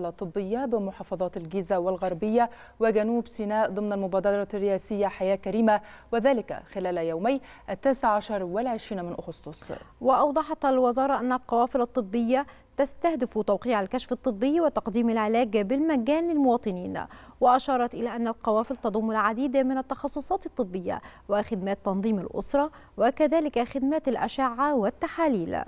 الطبية بمحافظات الجيزة والغربية وجنوب سيناء ضمن المبادرة الرئاسية حياة كريمة وذلك خلال يومي التاسع عشر والعشرين من أغسطس وأوضحت الوزارة أن القوافل الطبية تستهدف توقيع الكشف الطبي وتقديم العلاج بالمجان للمواطنين وأشارت إلى أن القوافل تضم العديد من التخصصات الطبية وخدمات تنظيم الأسرة وكذلك خدمات الأشعة والتحاليل